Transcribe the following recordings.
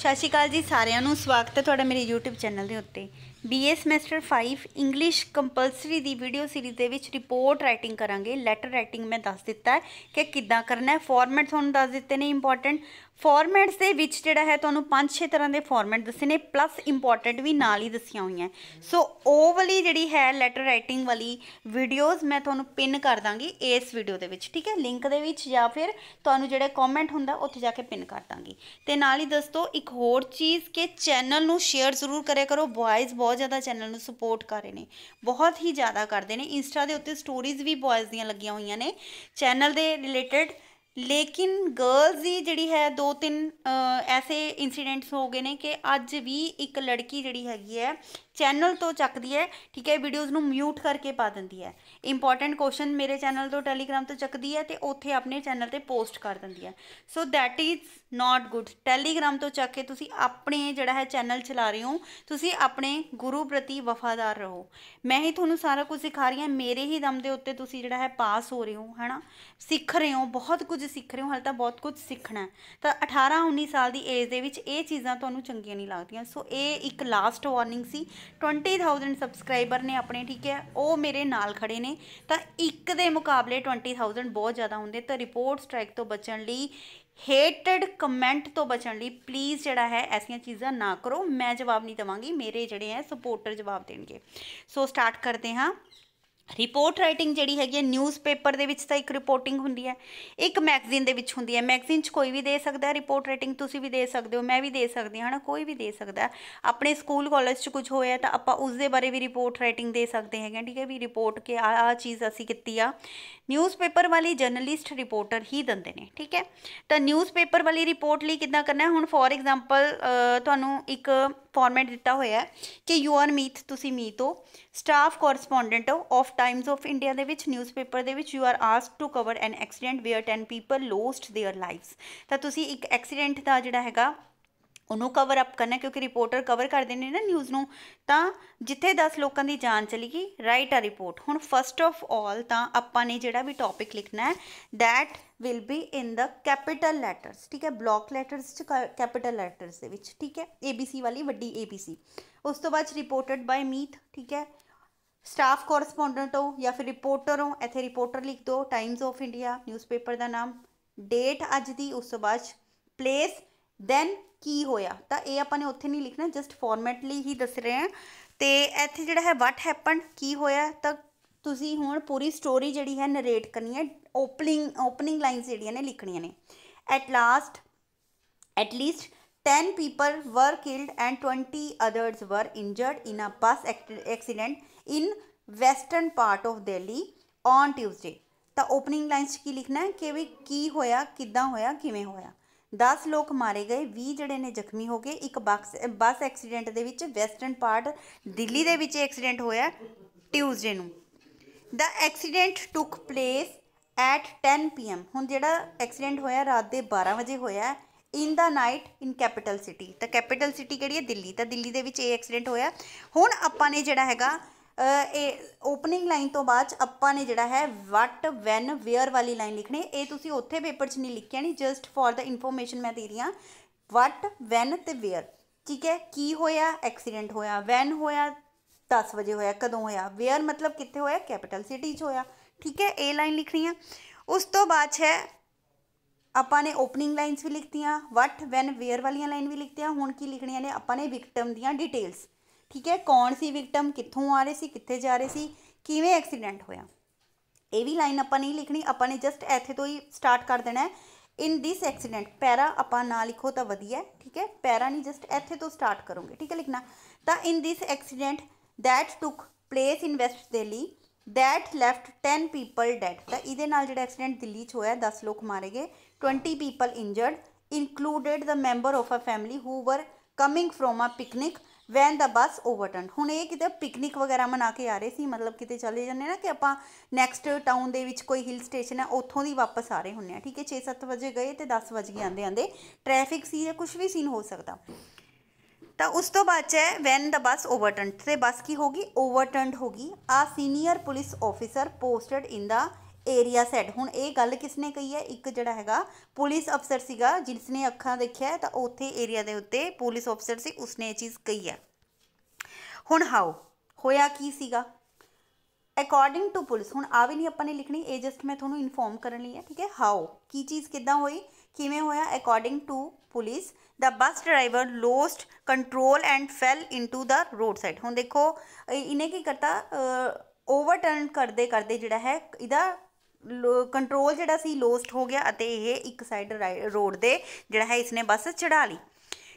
ਸਤਿ ਸ਼੍ਰੀ ਅਕਾਲ ਜੀ ਸਾਰਿਆਂ ਨੂੰ ਸਵਾਗਤ ਹੈ ਤੁਹਾਡਾ ਮੇਰੇ YouTube ਚੈਨਲ ਦੇ ਉੱਤੇ BA ਸਮੈਸਟਰ 5 ਇੰਗਲਿਸ਼ ਕੰਪਲਸਰੀ ਦੀ ਵੀਡੀਓ ਸੀਰੀਜ਼ ਦੇ ਵਿੱਚ ਰਿਪੋਰਟ ਰਾਈਟਿੰਗ ਕਰਾਂਗੇ ਲੈਟਰ ਰਾਈਟਿੰਗ ਮੈਂ ਦੱਸ ਦਿੱਤਾ ਹੈ ਕਿ ਕਿੱਦਾਂ ਕਰਨਾ ਹੈ ਫਾਰਮੈਟ ਤੁਹਾਨੂੰ ਦੱਸ ਦਿੱਤੇ ਨੇ ਇੰਪੋਰਟੈਂਟ ਫਾਰਮੈਟਸ ਦੇ ਵਿੱਚ ਜਿਹੜਾ ਹੈ ਤੁਹਾਨੂੰ ਪੰਜ ਛੇ ਤਰ੍ਹਾਂ ਦੇ ਫਾਰਮੈਟ ਦੱਸੇ ਨੇ ਪਲੱਸ ਇੰਪੋਰਟੈਂਟ ਵੀ ਨਾਲ ਹੀ ਦੱਸੀਆਂ ਹੋਈਆਂ ਸੋ ਉਹ ਵਾਲੀ ਜਿਹੜੀ ਹੈ ਲੈਟਰ ਰਾਈਟਿੰਗ ਵਾਲੀ ਵੀਡੀਓਜ਼ ਮੈਂ ਤੁਹਾਨੂੰ ਪਿਨ ਕਰ ਦਾਂਗੀ ਇਸ ਵੀਡੀਓ ਦੇ ਵਿੱਚ ਠੀਕ ਹੈ ਲਿੰਕ ਦੇ ਵਿੱਚ ਜਾਂ ਫਿਰ ਤੁਹਾਨੂੰ ਜਿਹੜਾ ਕਮੈਂਟ ਹੁੰਦਾ ਉੱਥੇ ਜਾ ਕੇ ਪਿਨ ਕਰ ਦਾਂਗੀ ਤੇ ਨਾਲ ਹੀ ਦੱਸੋ ਇੱਕ ਹੋਰ ਚੀਜ਼ ਕਿ ਚੈਨਲ ਨੂੰ ਸ਼ੇਅਰ ਜ਼ਰੂਰ ਕਰਿਆ ਕਰੋ ਬॉयਜ਼ ਬਹੁਤ ਜ਼ਿਆਦਾ ਚੈਨਲ ਨੂੰ ਸਪੋਰਟ ਕਰ ਰਹੇ ਨੇ ਬਹੁਤ ਹੀ ਜ਼ਿਆਦਾ ਕਰਦੇ ਨੇ ਇੰਸਟਾ ਦੇ ਉੱਤੇ ਸਟੋਰੀਜ਼ ਵੀ ਬॉयਜ਼ ਦੀਆਂ ਲੱਗੀਆਂ ਹੋਈਆਂ ਨੇ ਚੈਨਲ ਦੇ ਰਿਲੇਟਡ ਲੇਕਿਨ ਗਰਲਜ਼ ਦੀ ਜਿਹੜੀ ਹੈ ਦੋ ਤਿੰਨ ਐਸੇ ਇਨਸੀਡੈਂਟਸ ਹੋ ਗਏ ਨੇ ਕਿ ਅੱਜ ਵੀ ਇੱਕ ਲੜਕੀ ਜਿਹੜੀ ਹੈਗੀ ਹੈ ਚੈਨਲ ਤੋਂ ਚੱਕਦੀ ਹੈ ਠੀਕ ਹੈ ਵੀਡੀਓਜ਼ ਨੂੰ ਮਿਊਟ ਕਰਕੇ ਪਾ ਦਿੰਦੀ ਹੈ ਇੰਪੋਰਟੈਂਟ ਕੁਐਸਚਨ ਮੇਰੇ ਚੈਨਲ ਤੋਂ ਟੈਲੀਗ੍ਰਾਮ ਤੋਂ ਚੱਕਦੀ ਹੈ ਤੇ ਉੱਥੇ ਆਪਣੇ ਚੈਨਲ ਤੇ ਪੋਸਟ ਕਰ ਦਿੰਦੀ ਹੈ so that is not good Telegram ਤੋਂ ਚੱਕ ਕੇ ਤੁਸੀਂ ਆਪਣੇ ਜਿਹੜਾ ਹੈ ਚੈਨਲ ਚਲਾ ਰਹੇ ਹੋ ਤੁਸੀਂ ਆਪਣੇ ਗੁਰੂ ਪ੍ਰਤੀ ਵਫਾਦਾਰ ਰਹੋ ਮੈਂ ਹੀ ਤੁਹਾਨੂੰ ਸਾਰਾ ਕੁਝ ਸਿਖਾ ਰਹੀ ਹਾਂ ਮੇਰੇ ਹੀ ਦਮ ਦੇ ਉੱਤੇ ਤੁਸੀਂ ਜਿਹੜਾ ਹੈ ਪਾਸ ਹੋ ਰਹੇ ਹੋ ਹਨਾ ਸਿੱਖ ਰਹੇ ਹੋ ਬਹੁਤ ਕੁਝ ਸਿੱਖ ਰਹੇ ਹੋ ਹਾਲੇ ਤਾਂ ਬਹੁਤ ਕੁਝ ਸਿੱਖਣਾ ਤਾਂ 18 19 ਸਾਲ ਦੀ ਏਜ ਦੇ ਵਿੱਚ ਇਹ ਚੀਜ਼ਾਂ ਤੁਹਾਨੂੰ ਚੰਗੀਆਂ ਨਹੀਂ ਲੱਗਦੀਆਂ ਸੋ ਇਹ ਇੱਕ ਲਾਸਟ ਵਾਰਨਿੰਗ ਸੀ 20000 ਸਬਸਕ੍ਰਾਈਬਰ ਨੇ ਆਪਣੇ ਠੀਕ ਹੈ ਉਹ ਮੇਰੇ ਨਾਲ ਖੜੇ ਨੇ ਤਾਂ ਇੱਕ ਦੇ ਮੁਕਾਬਲੇ 20000 ਬਹੁਤ ਜ਼ਿਆਦਾ ਹੁੰਦੇ ਤਾਂ ਰਿਪੋਰਟ ਸਟ੍ਰਾਈਕ ਤੋਂ ਬਚਣ ਲਈ ਹੇਟਡ ਕਮੈਂਟ ਤੋਂ ਬਚਣ ਲਈ ਪਲੀਜ਼ ਜਿਹੜਾ ਹੈ ਐਸੀਆਂ ਚੀਜ਼ਾਂ ਨਾ ਕਰੋ ਮੈਂ ਜਵਾਬ ਨਹੀਂ ਦਵਾਂਗੀ ਮੇਰੇ ਜਿਹੜੇ ਹੈ ਸਪੋਰਟਰ ਜਵਾਬ ਦੇਣਗੇ ਸੋ ਸਟਾਰਟ ਕਰਦੇ ਹਾਂ ਰਿਪੋਰਟ ਰਾਈਟਿੰਗ ਜਿਹੜੀ ਹੈਗੀ ਹੈ ਨਿਊਜ਼ਪੇਪਰ ਦੇ ਵਿੱਚ ਤਾਂ ਇੱਕ ਰਿਪੋਰਟਿੰਗ ਹੁੰਦੀ ਹੈ ਇੱਕ ਮੈਗਜ਼ੀਨ ਦੇ ਵਿੱਚ ਹੁੰਦੀ ਹੈ ਮੈਗਜ਼ੀਨ 'ਚ ਕੋਈ ਵੀ ਦੇ ਸਕਦਾ ਹੈ ਰਿਪੋਰਟ ਰਾਈਟਿੰਗ ਤੁਸੀਂ ਵੀ ਦੇ ਸਕਦੇ ਹੋ ਮੈਂ ਵੀ ਦੇ ਸਕਦੀ ਹਾਂ ਹਨਾ ਕੋਈ ਵੀ ਦੇ ਸਕਦਾ ਆਪਣੇ ਸਕੂਲ ਕਾਲਜ 'ਚ ਕੁਝ ਹੋਇਆ ਤਾਂ ਆਪਾਂ ਉਸ ਦੇ ਬਾਰੇ ਵੀ ਰਿਪੋਰਟ ਰਾਈਟਿੰਗ ਦੇ ਸਕਦੇ ਹੈਗੇ ਠੀਕ ਹੈ ਵੀ ਰਿਪੋਰਟ ਕਿ ਆ ਆ ਚੀਜ਼ ਅਸੀਂ ਕੀਤੀ ਆ ਨਿਊਜ਼ਪੇਪਰ ਵਾਲੀ ਜਰਨਲਿਸਟ ਰਿਪੋਰਟਰ ਹੀ ਦਿੰਦੇ ਨੇ ਠੀਕ ਹੈ ਤਾਂ ਨਿਊਜ਼ਪੇਪਰ ਵਾਲੀ ਰਿਪੋਰਟ ਲਈ ਕਿੱਦਾਂ ਕਰਨਾ ਹੈ ਹੁਣ ਫੋਰ ਐਗਜ਼ਾਮਪਲ ਤੁਹਾਨੂੰ ਇੱਕ ਫਾਰਮੈਟ ਦਿੱਤਾ ਹੋਇਆ ਹੈ ਕਿ ਯੂ ਆਰ ਮੀਤ ਤੁਸੀਂ ਮੀਤ ਹੋ staff correspondent of Times of India ਦੇ ਵਿੱਚ ਨਿਊਜ਼ਪੇਪਰ ਦੇ ਵਿੱਚ you are asked to cover an accident where 10 people lost their lives ਤਾਂ ਤੁਸੀਂ ਇੱਕ ਐਕਸੀਡੈਂਟ ਦਾ ਜਿਹੜਾ ਹੈਗਾ ਉਹਨੂੰ ਕਵਰ ਅਪ ਕਰਨਾ ਕਿਉਂਕਿ ਰਿਪੋਰਟਰ ਕਵਰ ਕਰਦੇ ਨੇ ਨਾ ਨਿਊਜ਼ ਨੂੰ ਤਾਂ ਜਿੱਥੇ 10 ਲੋਕਾਂ ਦੀ ਜਾਨ ਚਲੀ ਗਈ ਰਾਈਟ ਆ ਰਿਪੋਰਟ ਹੁਣ ਫਸਟ ਆਫ ਆਲ ਤਾਂ ਆਪਾਂ ਨੇ ਜਿਹੜਾ ਵੀ ਟੌਪਿਕ ਲਿਖਣਾ ਹੈ that will be in the capital letters ਠੀਕ ਹੈ ਬਲੌਕ ਲੈਟਰਸ ਚ ਕੈਪੀਟਲ ਲੈਟਰਸ ਦੇ ਵਿੱਚ ਠੀਕ ਹੈ ABC ਵਾਲੀ ਵੱਡੀ ABC ਉਸ ਤੋਂ ਬਾਅਦ ਰਿਪੋਰਟਡ ਬਾਈ ਮੀਥ ਠੀਕ ਹੈ ਸਟਾਫ ਕੋਰਸਪੋਂਡੈਂਟ ਹੋ ਜਾਂ ਫਿਰ ਰਿਪੋਰਟਰ ਹੋ ਇੱਥੇ ਰਿਪੋਰਟਰ ਲਿਖ ਦੋ ਟਾਈਮਸ ਆਫ ਇੰਡੀਆ ਨਿਊਜ਼ਪੇਪਰ ਦਾ ਨਾਮ ਡੇਟ ਅੱਜ ਦੀ ਉਸ ਤੋਂ ਬਾਅਦ ਪਲੇਸ ਦੈਨ ਕੀ ਹੋਇਆ ਤਾਂ ਇਹ ਆਪਾਂ ਨੇ ਉੱਥੇ ਨਹੀਂ ਲਿਖਣਾ ਜਸਟ ਫਾਰਮੈਟ ਲਈ ਹੀ ਦੱਸ ਰਹੇ ਹਾਂ ਤੇ ਇੱਥੇ ਜਿਹੜਾ ਹੈ ਵਾਟ ਹੈਪਨ ਕੀ ਹੋਇਆ ਤਾਂ ਤੁਸੀਂ ਹੁਣ ਪੂਰੀ ਸਟੋਰੀ ਜਿਹੜੀ ਹੈ ਨਰੇਟ ਕਰਨੀ ਹੈ ਓਪਨਿੰਗ ਓਪਨਿੰਗ ਲਾਈਨਸ ਜਿਹੜੀਆਂ ਨੇ ਲਿਖਣੀਆਂ ਨੇ at last at least 10 people were killed and 20 others were injured in a bus accident in western part of Delhi on Tuesday ਤਾਂ ਓਪਨਿੰਗ ਲਾਈਨਸ 'ਚ ਕੀ ਲਿਖਣਾ ਹੈ ਕਿ ਵੀ ਕੀ ਹੋਇਆ ਕਿੱਦਾਂ ਹੋਇਆ ਕਿਵੇਂ ਹੋਇਆ 10 ਲੋਕ ਮਾਰੇ ਗਏ 20 ਜਿਹੜੇ ਨੇ ਜ਼ਖਮੀ ਹੋ ਗਏ ਇੱਕ ਬੱਸ ਐਕਸੀਡੈਂਟ ਦੇ ਵਿੱਚ ਵੈਸਟਰਨ ਪਾਰਟ ਦਿੱਲੀ ਦੇ ਵਿੱਚ ਐਕਸੀਡੈਂਟ ਹੋਇਆ ਟਿਊਜ਼ਡੇ ਨੂੰ the accident took place at 10 PM ਹੁਣ ਜਿਹੜਾ ਐਕਸੀਡੈਂਟ ਹੋਇਆ ਰਾਤ ਦੇ 12 ਵਜੇ ਹੋਇਆ in the night in capital city ਤਾਂ ਕੈਪੀਟਲ ਸਿਟੀ ਕਿਹੜੀ ਹੈ ਦਿੱਲੀ ਤਾਂ ਦਿੱਲੀ ਦੇ ਵਿੱਚ ਇਹ ਐਕਸੀਡੈਂਟ ਹੋਇਆ ਹੁਣ ਆਪਾਂ ਨੇ ਜਿਹੜਾ ਹੈਗਾ ਇਹ ਓਪਨਿੰਗ ਲਾਈਨ ਤੋਂ ਬਾਅਦ ਆਪਾਂ ਨੇ ਜਿਹੜਾ ਹੈ ਵਟ ਵੈਨ ਵੇਅਰ ਵਾਲੀ ਲਾਈਨ ਲਿਖਣੀ ਇਹ ਤੁਸੀਂ ਉੱਥੇ ਪੇਪਰ 'ਚ ਨਹੀਂ ਲਿਖਿਆ ਨਹੀਂ ਜਸਟ ਫॉर ਦਾ ਇਨਫੋਰਮੇਸ਼ਨ ਮੈਂ ਦੇ ਰਹੀ ਹਾਂ ਵਟ ਵੈਨ ਤੇ ਵੇਅਰ ਠੀਕ ਹੈ ਕੀ ਹੋਇਆ ਐਕਸੀਡੈਂਟ ਹੋਇਆ ਵੈਨ ਹੋਇਆ 10 ਵਜੇ ਹੋਇਆ ਕਦੋਂ ਹੋਇਆ ਵੇਅਰ ਮਤਲਬ ਕਿੱਥੇ ਹੋਇਆ ਕੈਪੀਟਲ ਸਿਟੀ 'ਚ ਹੋਇਆ ਠੀਕ ਹੈ ਇਹ ਲਾਈਨ ਲਿਖਣੀ ਆ ਉਸ ਤੋਂ ਬਾਅਦ ਹੈ ਆਪਾਂ ਨੇ ਓਪਨਿੰਗ ਲਾਈਨਸ ਵੀ ਲਿਖਤੀਆਂ ਵਟ ਵੈਨ ਵੇਅਰ ਵਾਲੀਆਂ ਲਾਈਨ ਵੀ ਲਿਖਤੀਆਂ ਹੁਣ ਕੀ ਲਿਖਣੀਆਂ ਨੇ ਆਪਾਂ ਨੇ ਵਿਕਟਮ ਦੀਆਂ ਡਿਟੇਲਸ ਠੀਕ ਹੈ ਕੌਣ ਸੀ ਵਿਕਟਮ ਕਿੱਥੋਂ ਆ ਰਹੇ ਸੀ ਕਿੱਥੇ ਜਾ ਰਹੇ ਸੀ ਕਿਵੇਂ ਐਕਸੀਡੈਂਟ ਹੋਇਆ ਇਹ ਵੀ ਲਾਈਨ ਆਪਾਂ ਨਹੀਂ ਲਿਖਣੀ ਆਪਾਂ ਨੇ ਜਸਟ ਇੱਥੇ ਤੋਂ ਹੀ ਸਟਾਰਟ ਕਰ ਦੇਣਾ ਹੈ ਇਨ ਥਿਸ ਐਕਸੀਡੈਂਟ ਪੈਰਾ ਆਪਾਂ ਨਾ ਲਿਖੋ ਤਾਂ ਵਧੀਆ ਠੀਕ ਹੈ ਪੈਰਾ ਨਹੀਂ ਜਸਟ ਇੱਥੇ ਤੋਂ ਸਟਾਰਟ ਕਰੋਗੇ ਠੀਕ ਹੈ ਲਿਖਣਾ ਤਾਂ in this accident that took place in west Delhi that left 10 people dead ਤਾਂ ਇਹਦੇ ਨਾਲ ਜਿਹੜਾ ਐਕਸੀਡੈਂਟ ਦਿੱਲੀ 'ਚ ਹੋਇਆ 10 ਲੋਕ ਮਾਰੇ ਗਏ 20 people injured included the member of a family who were coming from a picnic van the bus overturned ਹੁਣ ਇਹ ਕਿਤੇ ਪਿਕਨਿਕ ਵਗੈਰਾ ਮਨਾ ਕੇ ਆ ਰਹੇ ਸੀ ਮਤਲਬ ਕਿਤੇ ਚਲੇ ਜਾਂਦੇ ਨਾ ਕਿ ਆਪਾਂ ਨੈਕਸਟ ਟਾਊਨ ਦੇ ਵਿੱਚ ਕੋਈ ਹਿਲ ਸਟੇਸ਼ਨ ਹੈ ਉੱਥੋਂ ਦੀ ਵਾਪਸ ਆ ਰਹੇ ਹੁੰਨੇ ਆ ਠੀਕ ਹੈ 6-7 ਵਜੇ ਗਏ ਤੇ 10 ਵਜੇ ਆਂਦੇ ਆਂਦੇ ਟ੍ਰੈਫਿਕ ਸੀ ਜਾਂ ਕੁਝ ਵੀ ਸੀਨ ਹੋ ਸਕਦਾ ਤਾਂ ਉਸ ਤੋਂ ਬਾਅਦ ਹੈ ਵੈਨ ਦਾ ਬੱਸ ਓਵਰਟਰਨਡ ਤੇ ਬੱਸ ਕੀ ਹੋਗੀ ਓਵਰਟਰਨਡ ਹੋਗੀ a senior police officer posted in the area said ਹੁਣ ਇਹ ਗੱਲ ਕਿਸਨੇ ਕਹੀ ਹੈ ਇੱਕ ਜਿਹੜਾ ਹੈਗਾ ਪੁਲਿਸ ਅਫਸਰ ਸੀਗਾ ਜਿਸ ਨੇ ਅੱਖਾਂ ਦੇਖਿਆ ਤਾਂ ਉੱਥੇ ਏਰੀਆ ਦੇ ਉੱਤੇ ਪੁਲਿਸ ਅਫਸਰ ਸੀ ਉਸਨੇ ਇਹ ਚੀਜ਼ ਕਹੀ ਹੈ ਹੁਣ ਹਾਓ ਹੋਇਆ ਕੀ ਸੀਗਾ ਅਕੋਰਡਿੰਗ ਟੂ ਪੁਲਿਸ ਹੁਣ ਆ ਵੀ ਨਹੀਂ ਆਪਾਂ ਨੇ ਲਿਖਣੀ ਇਹ ਜਸਟ ਮੈਂ ਤੁਹਾਨੂੰ ਇਨਫੋਰਮ ਕਰਨ ਲਈ ਹੈ ਠੀਕ ਹੈ ਹਾਓ ਕੀ ਚੀਜ਼ ਕਿਦਾਂ ਹੋਈ ਕਿਵੇਂ ਹੋਇਆ according to police the bus driver lost control and fell into the road side ਹੁਣ ਦੇਖੋ ਇਹਨੇ ਕੀ ਕਰਤਾ ਓਵਰਟਰਨ ਕਰਦੇ ਕਰਦੇ ਜਿਹੜਾ ਹੈ ਇਹਦਾ ਕੰਟਰੋਲ ਜਿਹੜਾ ਸੀ ਲੋਸਟ ਹੋ ਗਿਆ ਅਤੇ ਇਹ ਇੱਕ ਸਾਈਡ ਰੋਡ ਦੇ ਜਿਹੜਾ ਹੈ ਇਸਨੇ ਬੱਸ ਚੜਾ ਲਈ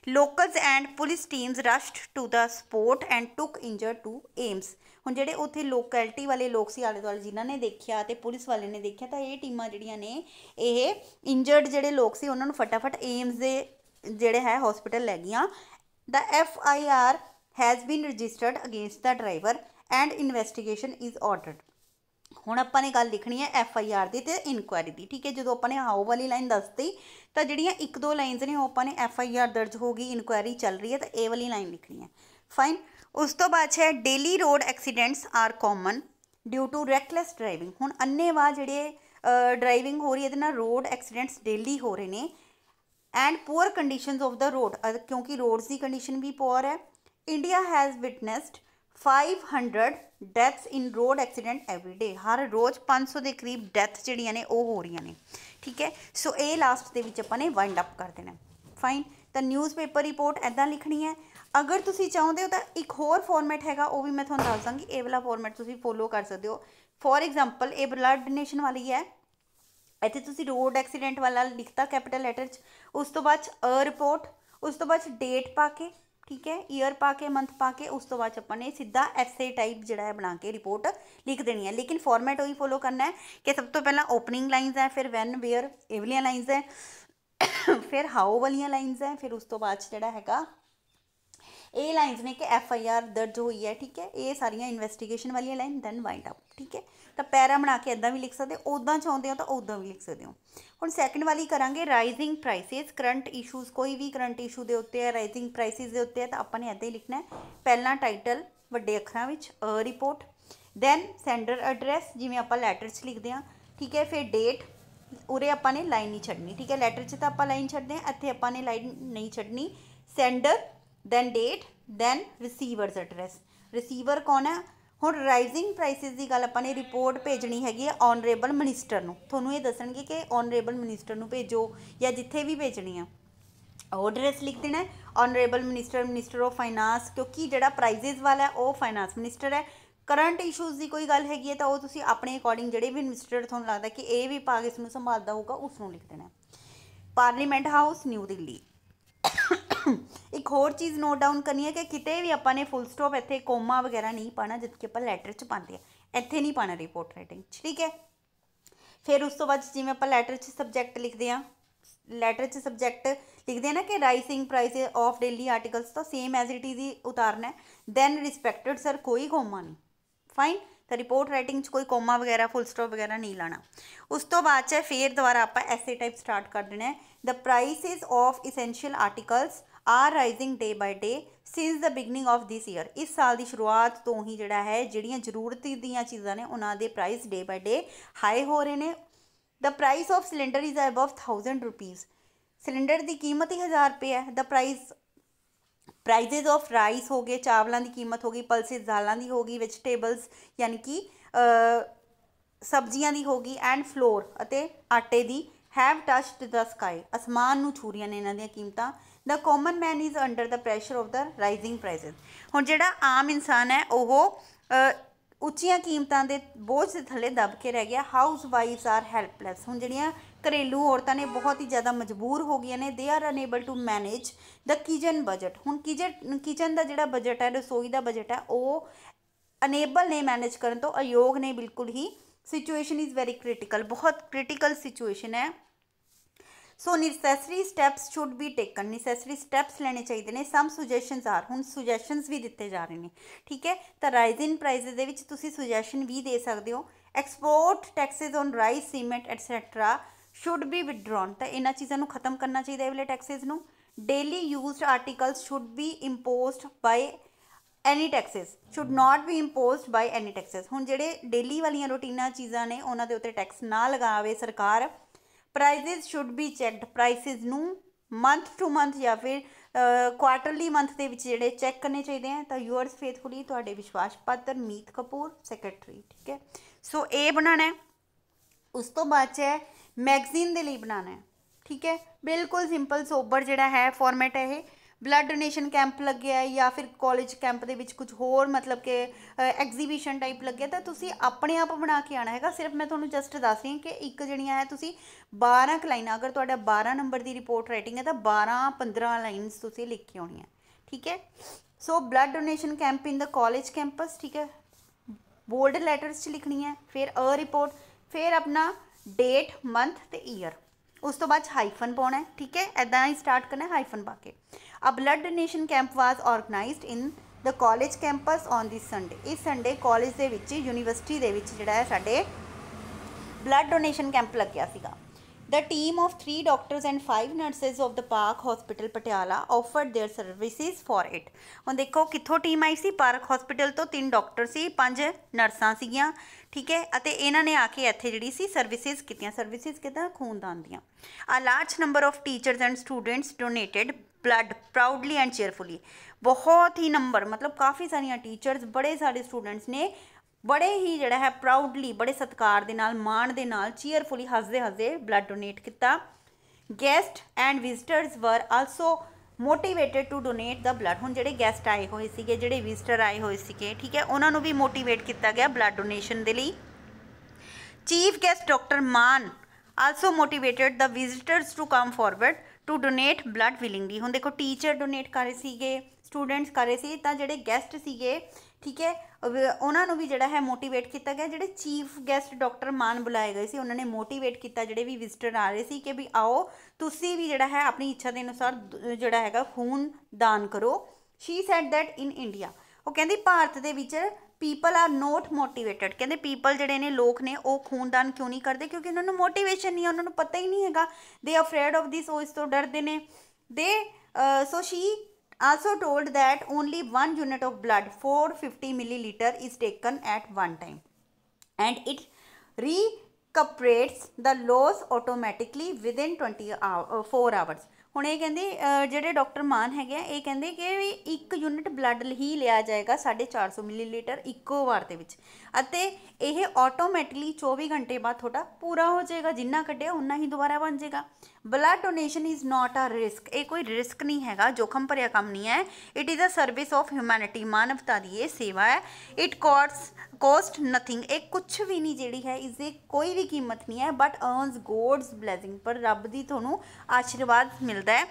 locals and police teams rushed to the spot and took injured to AIIMS ਹੁਣ ਜਿਹੜੇ ਉੱਥੇ ਲੋਕੈਲਟੀ ਵਾਲੇ ਲੋਕ ਸੀ ਆਲੇ ਦੁਆਲੇ ਜਿਨ੍ਹਾਂ ਨੇ ਦੇਖਿਆ ਤੇ ਪੁਲਿਸ ਵਾਲੇ ਨੇ ਦੇਖਿਆ ਤਾਂ ਇਹ ਟੀਮਾਂ ਜਿਹੜੀਆਂ ਨੇ ਇਹ ਇੰਜਰਡ ਜਿਹੜੇ ਲੋਕ ਸੀ ਉਹਨਾਂ ਨੂੰ ਫਟਾਫਟ ਏਮਸ ਦੇ ਜਿਹੜੇ ਹੈ ਹਸਪੀਟਲ ਲੈ ਗਈਆਂ the F I R has been registered against the driver and investigation is ordered ਹੁਣ ਆਪਾਂ ਨੇ ਗੱਲ ਲਿਖਣੀ ਹੈ ਐਫ ਆਈ ਆਰ ਦੀ ਤੇ ਇਨਕੁਆਇਰੀ ਦੀ ਠੀਕ ਹੈ ਜਦੋਂ ਆਪਾਂ ਨੇ ਹਾਓ ਵਾਲੀ ਲਾਈਨ ਦੱਸਤੀ ਤਾਂ ਜਿਹੜੀਆਂ ਇੱਕ ਦੋ ਲਾਈਨਸ ਨੇ ਉਹ ਆਪਾਂ ਨੇ ਐਫ ਆਈ ਆਰ ਦਰਜ ਹੋ ਗਈ ਇਨਕੁਆਇਰੀ ਚੱਲ ਰਹੀ ਹੈ ਤਾਂ ਇਹ ਵਾਲੀ ਲਾਈਨ ਲਿਖਣੀ ਹੈ ਫਾਈਨ ਉਸ ਤੋਂ ਬਾਅਦ ਹੈ daily road accidents are common due to reckless driving ਹੁਣ ਅੰਨੇਵਾ ਜਿਹੜੇ ਡਰਾਈਵਿੰਗ ਹੋ ਰਹੀ ਹੈ ਇਹਦੇ ਨਾਲ ਰੋਡ ਐਕਸੀਡੈਂਟਸ ਡੇਲੀ ਹੋ ਰਹੇ ਨੇ and poor conditions of the road ਕਿਉਂਕਿ ਰੋਡਸ ਦੀ ਕੰਡੀਸ਼ਨ ਵੀ ਪੂਅਰ ਹੈ India has witnessed 500 deaths in road accident every day ਹਰ ਰੋਜ਼ 500 ਦੇ ਕਰੀਬ ਡੈਥ ਜਿਹੜੀਆਂ ਨੇ ਉਹ ਹੋ ਰਹੀਆਂ ਨੇ ਠੀਕ ਹੈ ਸੋ ਇਹ ਲਾਸਟ ਦੇ ਵਿੱਚ ਆਪਾਂ ਨੇ ਵਾਈਂਡ ਅਪ ਕਰ ਦੇਣਾ ਫਾਈਨ ਤਾਂ ਨਿਊਜ਼ਪੇਪਰ ਰਿਪੋਰਟ ਐਦਾਂ ਲਿਖਣੀ ਹੈ ਅਗਰ ਤੁਸੀਂ ਚਾਹੁੰਦੇ ਹੋ ਤਾਂ ਇੱਕ ਹੋਰ ਫਾਰਮੈਟ ਹੈਗਾ ਉਹ ਵੀ ਮੈਂ ਤੁਹਾਨੂੰ ਦੱਸ ਦਾਂਗੀ ਇਹ ਵਾਲਾ ਫਾਰਮੈਟ ਤੁਸੀਂ ਫੋਲੋ ਕਰ ਸਕਦੇ ਹੋ ਫੋਰ ਐਗਜ਼ਾਮਪਲ ਇਹ ਬਲੱਡ ਡੋਨੇਸ਼ਨ ਵਾਲੀ ਹੈ ਇੱਥੇ ਤੁਸੀਂ ਰੋਡ ਐਕਸੀਡੈਂਟ ਵਾਲਾ ਲਿਖਤਾ ਕੈਪੀਟਲ ਲੈਟਰ 'ਚ ਉਸ ਤੋਂ ਬਾਅਦ ਅ ਰਿਪੋਰਟ ਉਸ ਤੋਂ ਬਾਅਦ ਡੇਟ ਪਾ ਕੇ ਠੀਕ ਹੈ ਈਅਰ ਪਾ ਕੇ ਮੰਥ ਪਾ ਕੇ ਉਸ ਤੋਂ ਬਾਅਦ ਆਪਾਂ ਨੇ ਸਿੱਧਾ ਐਸੇ ਟਾਈਪ ਜਿਹੜਾ ਹੈ ਬਣਾ ਕੇ ਰਿਪੋਰਟ ਲਿਖ ਦੇਣੀ ਹੈ ਲੇਕਿਨ ਫਾਰਮੈਟ ਉਹੀ ਫੋਲੋ ਕਰਨਾ ਹੈ ਕਿ ਸਭ ਤੋਂ ਪਹਿਲਾਂ ਓਪਨਿੰਗ ਲਾਈਨਸ ਹੈ ਫਿਰ ਵੈਨ ਵੇਅਰ ਇਹ ਵਾਲੀਆਂ ਲਾਈਨਸ ਹੈ ਫਿਰ ਹਾਊ ਵਾਲੀਆਂ ਲਾਈਨਸ ਹੈ ਫਿਰ ਉਸ ਤੋਂ ਬਾਅਦ ਜਿਹੜਾ ਹੈਗਾ ਇਹ ਲਾਈਨਸ ਨੇ ਕਿ ਐਫ ਆਈ ਆਰ ਦਰਜ ਹੋਈ ਹੈ ਠੀਕ ਹੈ ਇਹ ਸਾਰੀਆਂ ਇਨਵੈਸਟੀਗੇਸ਼ਨ ਵਾਲੀਆਂ ਲਾਈਨ ਦੈਨ ਵਾਈਂਡ ਅਪ ਠੀਕ ਹੈ ਤਾਂ ਪੈਰਾ ਬਣਾ ਕੇ ਇਦਾਂ ਵੀ ਲਿਖ ਸਕਦੇ ਹੋ ਉਦਾਂ ਚਾਹੁੰਦੇ ਹੋ ਤਾਂ ਉਦਾਂ ਵੀ ਲਿਖ ਸਕਦੇ ਹੋ ਹੁਣ ਸੈਕੰਡ ਵਾਲੀ ਕਰਾਂਗੇ ਰਾਈਜ਼ਿੰਗ ਪ੍ਰਾਈਸਿਸ ਕਰੰਟ ਇਸ਼ੂਜ਼ ਕੋਈ ਵੀ ਕਰੰਟ ਇਸ਼ੂ ਦੇ ਉੱਤੇ ਹੈ ਰਾਈਜ਼ਿੰਗ ਪ੍ਰਾਈਸਿਸ ਦੇ ਉੱਤੇ ਹੈ ਤਾਂ ਆਪਾਂ ਨੇ ਇਦਾਂ ਹੀ ਲਿਖਣਾ ਹੈ ਪਹਿਲਾਂ ਟਾਈਟਲ ਵੱਡੇ ਅੱਖਰਾਂ ਵਿੱਚ a report then sender address ਜਿਵੇਂ ਆਪਾਂ ਲੈਟਰ 'ਚ ਲਿਖਦੇ ਆ ਠੀਕ ਹੈ ਫਿਰ ਡੇਟ ਉਰੇ ਆਪਾਂ ਨੇ ਲਾਈਨ ਨਹੀਂ ਛੱਡਣੀ ਠੀਕ ਹੈ ਲੈਟਰ 'ਚ ਤਾਂ ਆਪਾਂ ਲਾਈਨ ਛੱਡਦੇ ਆ ਇੱਥੇ ਆਪਾਂ ਨੇ ਲਾਈਨ ਨਹੀਂ ਛੱਡਣੀ sender then date then receivers address receiver ਕੌਣ ਹੈ ਹੁਣ ਰਾਈਜ਼ਿੰਗ ਪ੍ਰਾਈਸਿਸ ਦੀ ਗੱਲ ਆਪਾਂ ਨੇ ਰਿਪੋਰਟ ਭੇਜਣੀ ਹੈਗੀ ਹੈ ਆਨਰੇਬਲ ਮਿਨਿਸਟਰ ਨੂੰ ਤੁਹਾਨੂੰ ਇਹ ਦੱਸਣਗੇ ਕਿ ਆਨਰੇਬਲ ਮਿਨਿਸਟਰ ਨੂੰ ਭੇਜੋ ਜਾਂ ਜਿੱਥੇ ਵੀ ਭੇਜਣੀ ਆ ਆਡਰੈਸ ਲਿਖ ਦੇਣਾ honourable minister minister of finance ਕਿਉਂਕਿ ਜਿਹੜਾ ਪ੍ਰਾਈਸਿਸ ਵਾਲਾ ਹੈ ਉਹ ਫਾਈਨਾਂਸ ਮਿਨਿਸਟਰ ਹੈ ਕਰੰਟ ਇਸ਼ੂਜ਼ ਦੀ ਕੋਈ ਗੱਲ ਹੈਗੀ ਹੈ ਤਾਂ ਉਹ ਤੁਸੀਂ ਆਪਣੇ ਅਕੋਰਡਿੰਗ ਜਿਹੜੇ ਵੀ ਮਿਨਿਸਟਰ ਤੁਹਾਨੂੰ ਲੱਗਦਾ ਕਿ ਇਹ ਵਿਭਾਗ ਇਸ ਨੂੰ ਸੰਭਾਲਦਾ ਹੋਊਗਾ ਉਸ ਨੂੰ ਲਿਖ ਦੇਣਾ ਪਾਰਲੀਮੈਂਟ ਹਾਊਸ ਨਿਊ ਦਿੱਲੀ एक होर चीज़ नोट डाउन करनी है कि कितने भी अपने फुल स्टॉप इतने कोमा वगैरह नहीं पाना जबकि आप लैटर च पाते हैं इतने नहीं पाना रिपोर्ट राइटिंग ठीक है फिर उस तो बाद जिमें आप लैटर से सबजैक्ट लिखते हैं लैटर सबजैक्ट लिखते हैं ना कि rising price of daily articles तो सेम एज इट इज़ ही उतारना है दैन रिस्पैक्टड सर कोई कोमा नहीं फाइन तो रिपोर्ट राइटिंग कोई कोमा वगैरह फुल स्टॉप वगैरह नहीं लाना उस तो बाद फिर दोबारा आप एसे टाइप स्टार्ट कर देना है the prices of essential articles are rising day by day since the beginning of this year ਇਸ ਸਾਲ ਦੀ ਸ਼ੁਰੂਆਤ ਤੋਂ ਹੀ ਜਿਹੜਾ ਹੈ ਜਿਹੜੀਆਂ ਜ਼ਰੂਰਤ ਦੀਆਂ ਚੀਜ਼ਾਂ ਨੇ ਉਹਨਾਂ ਦੇ price day by day high ਹੋ ਰਹੇ ਨੇ the price of cylinder is above 1000 rupees cylinder ਦੀ ਕੀਮਤ ਹੀ 1000 ਰੁਪਏ ਹੈ the price prices of rice ਹੋ ਗਏ ਚਾਵਲਾਂ ਦੀ ਕੀਮਤ ਹੋ ਗਈ ਪਲਸਿਸ ਦਾਲਾਂ ਦੀ ਹੋ ਗਈ ਵੈਜੀਟੇਬਲਸ ਯਾਨੀ ਕਿ ਸਬਜ਼ੀਆਂ ਦੀ ਹੋ ਗਈ ਐਂਡ ਫਲੋਰ ਅਤੇ ਆਟੇ ਦੀ ਹੈਵ ਟਚਡ ਦ ਸਕਾਈ ਅਸਮਾਨ ਨੂੰ ਛੂਰੀਆਂ ਨੇ ਇਹਨਾਂ ਦੀਆਂ ਕੀਮਤਾਂ the common man is under the pressure of the rising prices ਹੁਣ ਜਿਹੜਾ ਆਮ ਇਨਸਾਨ ਹੈ ਉਹ ਉੱਚੀਆਂ ਕੀਮਤਾਂ ਦੇ ਬੋਝ ਦੇ ਥੱਲੇ ਦਬ ਕੇ ਰਹਿ ਗਿਆ ਹਾਊਸ ਵਾਈਫਸ ਆਰ ਹੈਲਪਲੈਸ ਹੁਣ ਜਿਹੜੀਆਂ ਘਰੇਲੂ ਔਰਤਾਂ ਨੇ ਬਹੁਤ ਹੀ ਜ਼ਿਆਦਾ ਮਜਬੂਰ ਹੋ ਗਈਆਂ ਨੇ they are unable to manage the kitchen budget ਹੁਣ ਕਿਚਨ ਕਿਚਨ ਦਾ ਜਿਹੜਾ ਬਜਟ ਹੈ ਰਸੋਈ ਦਾ ਬਜਟ ਹੈ ਉਹ ਅਨੇਬਲ ਨੇ ਮੈਨੇਜ ਕਰਨ ਤੋਂ ਅਯੋਗ ਨੇ ਬਿਲਕੁਲ ਹੀ ਸਿਚੁਏਸ਼ਨ ਇਜ਼ ਵੈਰੀ ਕ੍ਰਿਟੀਕਲ ਬਹੁਤ ਕ੍ਰਿਟੀਕਲ ਸਿਚੁਏਸ਼ਨ ਹੈ so necessary steps should be taken necessary steps ਲੈਣੇ ਚਾਹੀਦੇ ਨੇ ਸਮ ਸੁਜੈਸ਼ਨਸ ਆਰ ਹੁਣ ਸੁਜੈਸ਼ਨਸ ਵੀ ਦਿੱਤੇ ਜਾ ਰਹੇ ਨੇ ਠੀਕ ਹੈ ਤਾਂ ਰਾਈਜ਼ ਇਨ ਪ੍ਰਾਈਸਸ ਦੇ ਵਿੱਚ ਤੁਸੀਂ ਸੁਜੈਸ਼ਨ ਵੀ ਦੇ ਸਕਦੇ ਹੋ export taxes on rice cement etcetera should be withdrawn ਤਾਂ ਇਹਨਾਂ ਚੀਜ਼ਾਂ ਨੂੰ ਖਤਮ ਕਰਨਾ ਚਾਹੀਦਾ ਹੈ ਵਾਲੇ ਟੈਕਸਸ ਨੂੰ daily used articles should be imposed by any taxes should not be imposed by any taxes ਹੁਣ ਜਿਹੜੇ ਡੇਲੀ ਵਾਲੀਆਂ ਰੁਟੀਨਾ ਚੀਜ਼ਾਂ ਨੇ ਉਹਨਾਂ ਦੇ ਉੱਤੇ ਟੈਕਸ ਨਾ ਲਗਾਵੇ ਸਰਕਾਰ prices should be checked prices ਨੂੰ ਮੰਥ ਟੂ ਮੰਥ ਜਾਂ ਫਿਰ ਕੁਆਟਰਲੀ ਮੰਥ ਦੇ ਵਿੱਚ ਜਿਹੜੇ ਚੈੱਕ ਕਰਨੇ ਚਾਹੀਦੇ ਆ ਤਾਂ ਯੂਅਰਸ ਫੇਥਫੁਲੀ ਤੁਹਾਡੇ ਵਿਸ਼ਵਾਸ ਪਾਤਰ ਮੀਤ ਕਪੂਰ ਸੈਕਟਰੀ ਠੀਕ ਹੈ ਸੋ ਇਹ ਬਣਾਣਾ ਹੈ ਉਸ ਤੋਂ ਬਾਅਦ ਚ ਹੈ ਮੈਗਜ਼ੀਨ ਦੇ ਲਈ ਬਣਾਣਾ ਹੈ ਠੀਕ ਹੈ ਬਿਲਕੁਲ ਸਿੰਪਲ ਸੋਬਰ ਜਿਹੜਾ ਹੈ ਫਾਰਮੈਟ ਹੈ ਇਹ ਬਲੱਡ ਡੋਨੇਸ਼ਨ ਕੈਂਪ ਲੱਗਿਆ ਜਾਂ ਫਿਰ ਕਾਲਜ ਕੈਂਪ ਦੇ ਵਿੱਚ ਕੁਝ ਹੋਰ ਮਤਲਬ ਕਿ ਐਗਜ਼ੀਬਿਸ਼ਨ ਟਾਈਪ ਲੱਗਿਆ ਤਾਂ ਤੁਸੀਂ ਆਪਣੇ ਆਪ ਬਣਾ ਕੇ ਆਣਾ ਹੈਗਾ ਸਿਰਫ ਮੈਂ ਤੁਹਾਨੂੰ ਜਸਟ ਦੱਸ ਰਹੀ ਹਾਂ ਕਿ ਇੱਕ ਜਿਹੜੀਆਂ ਹੈ ਤੁਸੀਂ 12 ਲਾਈਨਾਂ ਅਗਰ ਤੁਹਾਡਾ 12 ਨੰਬਰ ਦੀ ਰਿਪੋਰਟ ਰਾਈਟਿੰਗ ਹੈ ਤਾਂ 12 15 ਲਾਈਨਸ ਤੁਸੀਂ ਲਿਖ ਕੇ ਆਉਣੀਆਂ ਠੀਕ ਹੈ so blood donation camp in the college campus ਠੀਕ ਹੈ ਬੋਲਡ ਲੈਟਰਸ 'ਚ ਲਿਖਣੀ ਹੈ ਫਿਰ ਅ ਰਿਪੋਰਟ ਫਿਰ ਆਪਣਾ ਡੇਟ ਮੰਥ ਤੇ ਈਅਰ ਉਸ ਤੋਂ ਬਾਅਦ ਹਾਈਫਨ ਪਾਉਣਾ ਹੈ ਠੀਕ ਹੈ ਐਦਾਂ ਹੀ ਸਟਾਰਟ ਕਰਨਾ ਹਾਈਫਨ ਪਾ ਕੇ A blood donation camp was organized in the college campus on this Sunday. ਇਸ Sunday college ਦੇ ਵਿੱਚ ਯੂਨੀਵਰਸਿਟੀ ਦੇ ਵਿੱਚ ਜਿਹੜਾ ਹੈ ਸਾਡੇ blood donation camp ਲੱਗਿਆ ਸੀਗਾ The team of three doctors and five nurses of the Park Hospital Patiala offered their services for it. ਹੁਣ ਦੇਖੋ ਕਿੱਥੋਂ ਟੀਮ ਆਈ ਸੀ ਪਾਰਕ ਹਸਪੀਟਲ ਤੋਂ ਤਿੰਨ ਡਾਕਟਰ ਸੀ ਪੰਜ ਨਰਸਾਂ ਸੀਗੀਆਂ ਠੀਕ ਹੈ ਅਤੇ ਇਹਨਾਂ ਨੇ ਆ ਕੇ ਇੱਥੇ ਜਿਹੜੀ ਸੀ ਸਰਵਿਸਿਜ਼ ਕੀਤੀਆਂ ਸਰਵਿਸਿਜ਼ ਕਿਦਾਂ ਖੂਨਦਾਨ ਦੀਆਂ a large number of teachers and students donated blood proudly and cheerfully ਬਹੁਤ ਹੀ ਨੰਬਰ ਮਤਲਬ ਕਾਫੀ ਸਾਰੀਆਂ ਟੀਚਰਸ ਬੜੇ ਸਾਰੇ ਸਟੂਡੈਂਟਸ ਨੇ ਬੜੇ ਹੀ ਜਿਹੜਾ ਹੈ ਪ੍ਰਾਊਡਲੀ ਬੜੇ ਸਤਕਾਰ ਦੇ ਨਾਲ ਮਾਣ ਦੇ ਨਾਲ ਚੀਅਰਫੁਲੀ ਹੱਸਦੇ ਹੱਸਦੇ ਬਲੱਡ ਡੋਨੇਟ ਕੀਤਾ guest and visitors were also motivated to donate the blood ਹੁਣ ਜਿਹੜੇ ਗੈਸਟ ਆਏ ਹੋਏ ਸੀਗੇ ਜਿਹੜੇ ਵਿਜ਼ਟਰ ਆਏ ਹੋਏ ਸੀਗੇ ਠੀਕ ਹੈ ਉਹਨਾਂ ਨੂੰ ਵੀ ਮੋਟੀਵੇਟ ਕੀਤਾ ਗਿਆ ਬਲੱਡ ਡੋਨੇਸ਼ਨ ਦੇ ਲਈ chief guest doctor Maan also motivated the visitors to come forward to donate blood willingly ਹੁਣ ਦੇਖੋ ਟੀਚਰ ਡੋਨੇਟ ਕਰ ਰਹੇ ਸੀਗੇ ਸਟੂਡੈਂਟਸ ਕਰ ਰਹੇ ਸੀ ਤਾਂ ਜਿਹੜੇ ਗੈਸਟ ਸੀਗੇ ਠੀਕ ਹੈ ਉਹਨਾਂ ਨੂੰ ਵੀ ਜਿਹੜਾ ਹੈ ਮੋਟੀਵੇਟ ਕੀਤਾ ਗਿਆ ਜਿਹੜੇ ਚੀਫ ਗੈਸਟ ਡਾਕਟਰ ਮਾਨ ਬੁਲਾਏ ਗਏ ਸੀ ਉਹਨਾਂ ਨੇ ਮੋਟੀਵੇਟ ਕੀਤਾ ਜਿਹੜੇ ਵੀ ਵਿਜ਼ਟਰ ਆ ਰਹੇ ਸੀ ਕਿ ਵੀ ਆਓ ਤੁਸੀਂ ਵੀ ਜਿਹੜਾ ਹੈ ਆਪਣੀ ਇੱਛਾ ਦੇ ਅਨੁਸਾਰ ਜਿਹੜਾ ਹੈਗਾ ਖੂਨ ਦਾਨ ਕਰੋ she said that in India ਉਹ ਕਹਿੰਦੀ ਭਾਰਤ ਦੇ ਵਿੱਚ ਪੀਪਲ ਆਰ ਨੋਟ ਮੋਟੀਵੇਟਡ ਕਹਿੰਦੇ ਪੀਪਲ ਜਿਹੜੇ ਨੇ ਲੋਕ ਨੇ ਉਹ ਖੂਨਦਾਨ ਕਿਉਂ ਨਹੀਂ ਕਰਦੇ ਕਿਉਂਕਿ ਉਹਨਾਂ ਨੂੰ ਮੋਟੀਵੇਸ਼ਨ ਨਹੀਂ ਹੈ ਉਹਨਾਂ ਨੂੰ ਪਤਾ ਹੀ ਨਹੀਂ ਹੈਗਾ ਦੇ ਆਫਰੇਡ ਆਫ ਦਿਸ ਉਹ ਇਸ ਤੋਂ ਡਰਦੇ ਨੇ ਦੇ ਸੋ Shri also told that only one unit of blood 450 milliliter is taken at one time and it recuperates the loss automatically within 24 hour, 4 hours ਹੁਣ ਇਹ ਕਹਿੰਦੇ ਜਿਹੜੇ ਡਾਕਟਰ ਮਾਨ ਹੈਗੇ ਆ ਇਹ ਕਹਿੰਦੇ ਕਿ ਵੀ ਇੱਕ ਯੂਨਿਟ ਬਲੱਡ ਹੀ ਲਿਆ ਜਾਏਗਾ 450 ਮਿਲੀਲੀਟਰ ਇੱਕੋ ਵਾਰ ਦੇ ਵਿੱਚ ਅਤੇ ਇਹ ਆਟੋਮੈਟਿਕਲੀ 24 ਘੰਟੇ ਬਾਅਦ ਤੁਹਾਡਾ ਪੂਰਾ ਹੋ ਜਾਏਗਾ ਜਿੰਨਾ ਕੱਢਿਆ ਉਨਾ ਹੀ ਦੁਬਾਰਾ ਬਣ ਜਾਏਗਾ blood donation is not a risk ਇਹ ਕੋਈ ਰਿਸਕ ਨਹੀਂ ਹੈਗਾ ਜੋਖਮ ਭਰਿਆ ਕੰਮ ਨਹੀਂ ਹੈ it is a service of humanity ਮਾਨਵਤਾ ਦੀ ਇਹ ਸੇਵਾ ਹੈ ਇਟ ਕੋਸਟਸ ਕੋਸਟ ਨਥਿੰਗ ਇਹ ਕੁਝ ਵੀ ਨਹੀਂ ਜਿਹੜੀ ਹੈ ਇਸ ਦੀ ਕੋਈ ਵੀ ਕੀਮਤ ਨਹੀਂ ਹੈ ਬਟ ਅਰਨਸ ਗੋਡਸ ਬਲੇਸਿੰਗ ਪਰ ਰੱਬ ਦੀ ਤੁਹਾਨੂੰ ਆਸ਼ੀਰਵਾਦ ਮਿਲਦਾ ਹੈ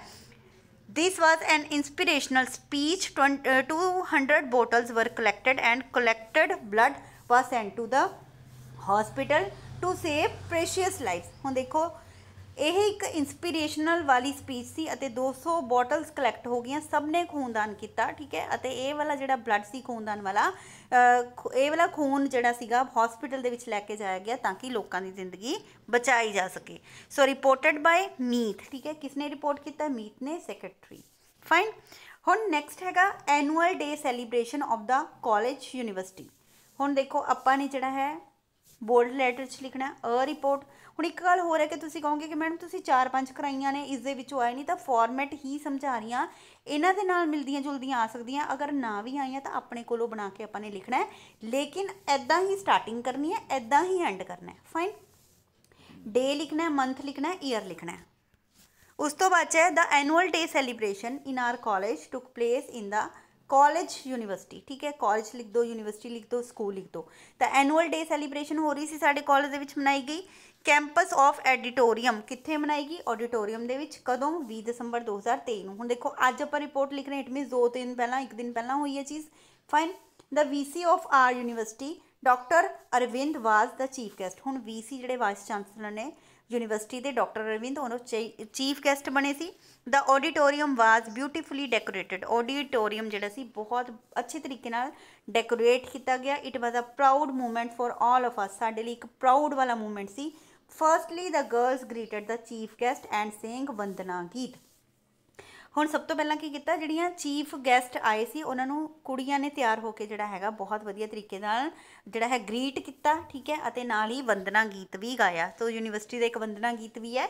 This was an inspirational speech. 200 bottles were collected and collected blood was sent to the hospital to save precious lives. ਹੁਣ ਦੇਖੋ ਇਹ ਇੱਕ ਇਨਸਪੀਰੇਸ਼ਨਲ ਵਾਲੀ ਸਪੀਚ ਸੀ ਅਤੇ 200 ਬੋਟਲਸ ਕਲੈਕਟ ਹੋ ਗਈਆਂ ਸਭ ਨੇ ਖੂਨਦਾਨ ਕੀਤਾ ਠੀਕ ਹੈ ਅਤੇ ਇਹ ਵਾਲਾ ਜਿਹੜਾ ਬਲੱਡ ਸੀ ਖੂਨਦਾਨ ਵਾਲਾ ਇਹ ਵਾਲਾ ਖੂਨ ਜਿਹੜਾ ਸੀਗਾ ਹਸਪੀਟਲ ਦੇ ਵਿੱਚ ਲੈ ਕੇ ਜਾਇਆ ਗਿਆ ਤਾਂ ਕਿ ਲੋਕਾਂ ਦੀ ਜ਼ਿੰਦਗੀ ਬਚਾਈ ਜਾ ਸਕੇ ਸੋ ਰਿਪੋਰਟਡ ਬਾਈ ਮੀਤ ਠੀਕ ਹੈ ਕਿਸ ਨੇ ਰਿਪੋਰਟ ਕੀਤਾ ਮੀਤ ਨੇ ਸੈਕਟਰੀ ਫਾਈਨ ਹੁਣ ਨੈਕਸਟ ਹੈਗਾ annual day celebration of the college university ਹੁਣ ਦੇਖੋ ਆਪਾਂ ਨੇ ਜਿਹੜਾ ਹੈ ਬੋਲਡ ਲੈਟਰ 'ਚ ਲਿਖਣਾ ਅ ਰਿਪੋਰਟ ਹੁਣ ਇੱਕ ਗੱਲ ਹੋਰ ਹੈ ਕਿ ਤੁਸੀਂ ਕਹੋਗੇ ਕਿ ਮੈਡਮ ਤੁਸੀਂ ਚਾਰ ਪੰਜ ਕਰਾਈਆਂ ਨੇ ਇਸ ਦੇ ਵਿੱਚੋਂ ਆਏ ਨਹੀਂ ਤਾਂ ਫਾਰਮੈਟ ਹੀ ਸਮਝਾ ਰਹੀਆਂ ਇਹਨਾਂ ਦੇ ਨਾਲ ਮਿਲਦੀਆਂ ਜੁਲਦੀਆਂ ਆ ਸਕਦੀਆਂ ਅਗਰ ਨਾ ਵੀ ਆਈਆਂ ਤਾਂ ਆਪਣੇ ਕੋਲੋਂ ਬਣਾ ਕੇ ਆਪਾਂ ਨੇ ਲਿਖਣਾ ਹੈ ਲੇਕਿਨ ਐਦਾਂ ਹੀ ਸਟਾਰਟਿੰਗ ਕਰਨੀ ਹੈ ਐਦਾਂ ਹੀ ਐਂਡ ਕਰਨਾ ਹੈ ਫਾਈਨ ਡੇ ਲਿਖਣਾ ਹੈ ਮੰਥ ਲਿਖਣਾ ਹੈ ਈਅਰ ਲਿਖਣਾ ਹੈ ਉਸ ਤੋਂ ਬਾਅਦ ਹੈ the annual day celebration in our college took place in the college university ਠੀਕ ਹੈ ਕਾਲਜ ਲਿਖ ਦਿਓ ਯੂਨੀਵਰਸਿਟੀ ਲਿਖ ਦਿਓ ਸਕੂਲ ਲਿਖ ਦਿਓ ਤਾਂ ਐਨੂਅਲ ਡੇ ਸੈਲੀਬ੍ਰੇਸ਼ਨ ਹੋ ਰਹੀ ਸੀ ਸਾਡੇ ਕਾਲਜ ਦੇ ਵਿੱਚ ਮਨਾਈ ਗਈ ਕੈਂਪਸ ਆਫ ਐਡੀਟੋਰੀਅਮ ਕਿੱਥੇ ਮਨਾਈ ਗਈ ਆਡੀਟੋਰੀਅਮ ਦੇ ਵਿੱਚ ਕਦੋਂ 20 ਦਸੰਬਰ 2023 ਨੂੰ ਹੁਣ ਦੇਖੋ ਅੱਜ ਆਪਾਂ ਰਿਪੋਰਟ ਲਿਖ ਰਹੇ ਇਟ ਮੀਨਸ 2 ਦਿਨ ਪਹਿਲਾਂ ਇੱਕ ਦਿਨ ਪਹਿਲਾਂ ਹੋਈ ਹੈ ਚੀਜ਼ fine the VC of our university doctor Arvind was the chief guest ਹੁਣ ਵੀਸੀ ਜਿਹੜੇ ਵਾਈਸ ਚਾਂਸਲਰ ਨੇ ਯੂਨੀਵਰਸਿਟੀ ਦੇ ਡਾਕਟਰ ਅਰਵਿੰਦ ਉਹਨੋ ਚੀਫ ਗੈਸਟ ਬਣੇ ਸੀ the auditorium was beautifully decorated auditorium ਜਿਹੜਾ ਸੀ ਬਹੁਤ ਅੱਛੇ ਤਰੀਕੇ ਨਾਲ ਡੈਕੋਰੇਟ ਕੀਤਾ ਗਿਆ it was a proud moment for all of us ਸਾਡੇ ਲਈ ਇੱਕ ਪ੍ਰਾਊਡ ਵਾਲਾ ਮੂਮੈਂਟ ਸੀ firstly the girls greeted the chief guest and saying ਵੰਦਨਾ ਗੀਤ ਹੁਣ ਸਭ ਤੋਂ ਪਹਿਲਾਂ ਕੀ ਕੀਤਾ ਜਿਹੜੀਆਂ ਚੀਫ ਗੈਸਟ ਆਏ ਸੀ ਉਹਨਾਂ ਨੂੰ ਕੁੜੀਆਂ ਨੇ ਤਿਆਰ ਹੋ ਕੇ ਜਿਹੜਾ ਹੈਗਾ ਬਹੁਤ ਵਧੀਆ ਤਰੀਕੇ ਨਾਲ ਜਿਹੜਾ ਹੈ ਗ੍ਰੀਟ ਕੀਤਾ ਠੀਕ ਹੈ ਅਤੇ ਨਾਲ ਹੀ ਵੰਦਨਾ ਗੀਤ ਵੀ ਗਾਇਆ ਸੋ ਯੂਨੀਵਰਸਿਟੀ ਦਾ ਇੱਕ ਵੰਦਨਾ ਗੀਤ ਵੀ ਹੈ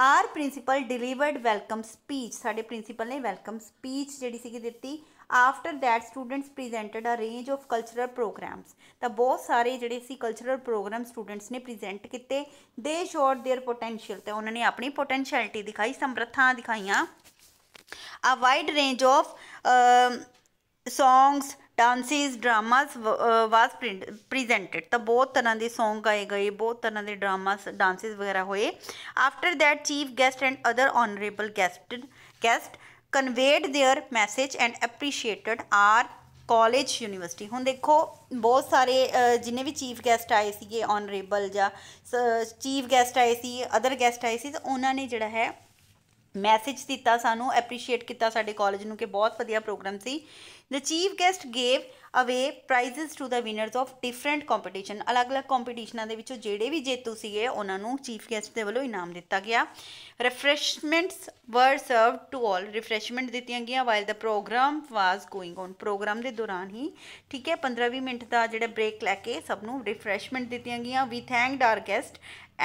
our principal delivered welcome speech ਸਾਡੇ ਪ੍ਰਿੰਸੀਪਲ ਨੇ ਵੈਲਕਮ ਸਪੀਚ ਜਿਹੜੀ ਸੀਗੀ ਦਿੱਤੀ after that students presented a range of cultural programmes ਤਾਂ ਬਹੁਤ ਸਾਰੇ ਜਿਹੜੇ ਸੀ ਕਲਚਰਲ ਪ੍ਰੋਗਰਾਮ ਸਟੂਡੈਂਟਸ ਨੇ ਪ੍ਰੈਜ਼ੈਂਟ ਕੀਤੇ ਦੇ ਸ਼ੋਰਟ देयर ਪੋਟੈਂਸ਼ੀਅਲ ਤੇ ਉਹਨਾਂ ਨੇ ਆਪਣੀ ਪੋਟੈਂਸ਼ੀਅਲਟੀ ਦਿਖਾਈ ਸਮਰੱਥਾਂ ਦਿਖਾਈਆਂ a wide range of songs dances dramas was presented ਤਾਂ ਬਹੁਤ ਤਰ੍ਹਾਂ ਦੇ ਸੌਂਗ ਗਾਏ ਗਏ ਬਹੁਤ ਤਰ੍ਹਾਂ ਦੇ ਡਰਾਮਾਸ ਡਾਂਸਿਸ ਵਗੈਰਾ ਹੋਏ after that chief guest and other honourable guest guest conveyed their message and appreciated our college university ਹੁਣ ਦੇਖੋ ਬਹੁਤ ਸਾਰੇ ਜਿੰਨੇ ਵੀ ਚੀਫ ਗੈਸਟ ਆਏ ਸੀਗੇ ਆਨਰੇਬਲ ਜਾਂ ਚੀਫ ਗੈਸਟ ਆਏ ਸੀ ਅਦਰ ਗੈਸਟ ਆਏ ਸੀ ਤਾਂ ਉਹਨਾਂ ਨੇ ਜਿਹੜਾ ਹੈ ਮੈਸੇਜ ਦਿੱਤਾ ਸਾਨੂੰ ਐਪਰੀਸ਼ੀਏਟ ਕੀਤਾ ਸਾਡੇ ਕਾਲਜ ਨੂੰ ਕਿ ਬਹੁਤ ਵਧੀਆ ਪ੍ਰੋਗਰਾਮ ਸੀ the chief guest gave away prizes to the winners of different competition ਅਲੱਗ-ਅਲੱਗ ਕੰਪੀਟੀਸ਼ਨਾਂ ਦੇ ਵਿੱਚੋਂ ਜਿਹੜੇ ਵੀ ਜੇਤੂ ਸੀਗੇ ਉਹਨਾਂ ਨੂੰ ਚੀਫ ਗੈਸਟ ਦੇ ਵੱਲੋਂ ਇਨਾਮ ਦਿੱਤਾ ਗਿਆ ਰਿਫਰੈਸ਼ਮੈਂਟਸ ਵਰ ਸਰਵਡ ਟੂ ਆਲ ਰਿਫਰੈਸ਼ਮੈਂਟ ਦਿੱਤੀਆਂ ਗਈਆਂ while the programme was going on programme ਦੇ ਦੌਰਾਨ ਹੀ ਠੀਕ ਹੈ 15-20 ਮਿੰਟ ਦਾ ਜਿਹੜਾ ਬ੍ਰੇਕ ਲੈ ਕੇ ਸਭ ਨੂੰ ਰਿਫਰੈਸ਼ਮੈਂਟ ਦਿੱਤੀਆਂ ਗਈਆਂ we thanked our guest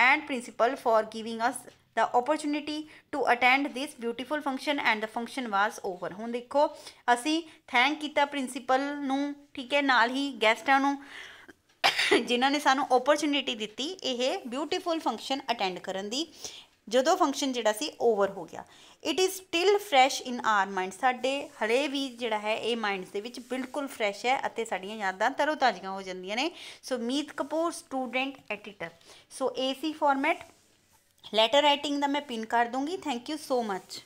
and principal for giving us the opportunity to attend this beautiful function and the function was over ਹੁਣ ਦੇਖੋ ਅਸੀਂ ਥੈਂਕ ਕੀਤਾ ਪ੍ਰਿੰਸੀਪਲ ਨੂੰ ਠੀਕ ਹੈ ਨਾਲ ਹੀ ਗੈਸਟਾਂ ਨੂੰ ਜਿਨ੍ਹਾਂ ਨੇ ਸਾਨੂੰ ਓਪਰਚੁਨਿਟੀ ਦਿੱਤੀ ਇਹ ਬਿਊਟੀਫੁਲ ਫੰਕਸ਼ਨ ਅਟੈਂਡ ਕਰਨ ਦੀ ਜਦੋਂ ਫੰਕਸ਼ਨ ਜਿਹੜਾ ਸੀ ਓਵਰ ਹੋ ਗਿਆ it is still fresh in our mind ਸਾਡੇ ਹਲੇ ਵੀ ਜਿਹੜਾ ਹੈ ਇਹ ਮਾਈਂਡਸ ਦੇ ਵਿੱਚ ਬਿਲਕੁਲ ਫਰੈਸ਼ ਹੈ ਅਤੇ ਸਾਡੀਆਂ ਯਾਦਾਂ ਤਰੋ ਤਾਜ਼ੀਆਂ ਹੋ ਜਾਂਦੀਆਂ ਨੇ so Meet Kapoor student editor so ਏਸੀ ਫਾਰਮੈਟ ਲੈਟਰ ਰਾਈਟਿੰਗ ਦਾ ਮੈਂ ਪਿਨ ਕਰ ਦੂੰਗੀ ਥੈਂਕ ਯੂ ਸੋ ਮੱਚ